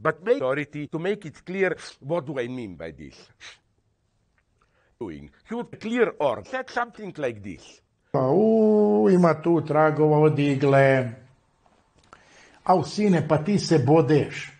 but make authority to make it clear what do I mean by this. Doing. He would clear or said something like this. Pa u, ima tu tragova od igle. Au sine, pa ti se bodeš.